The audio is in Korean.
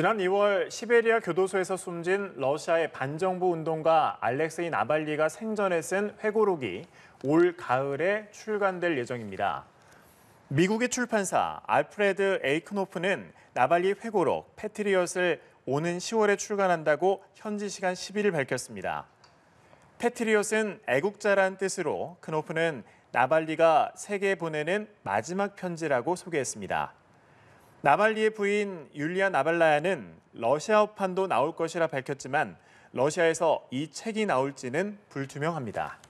지난 2월 시베리아 교도소에서 숨진 러시아의 반정부 운동가 알렉세이 나발리가 생전에 쓴 회고록이 올 가을에 출간될 예정입니다. 미국의 출판사 알프레드 에이크노프는 나발리 회고록 패트리엇을 오는 10월에 출간한다고 현지 시간 1 1일 밝혔습니다. 패트리엇은 애국자란 뜻으로 크노프는 나발리가 세계에 보내는 마지막 편지라고 소개했습니다. 나발리의 부인 율리아 나발라야는 러시아어판도 나올 것이라 밝혔지만 러시아에서 이 책이 나올지는 불투명합니다.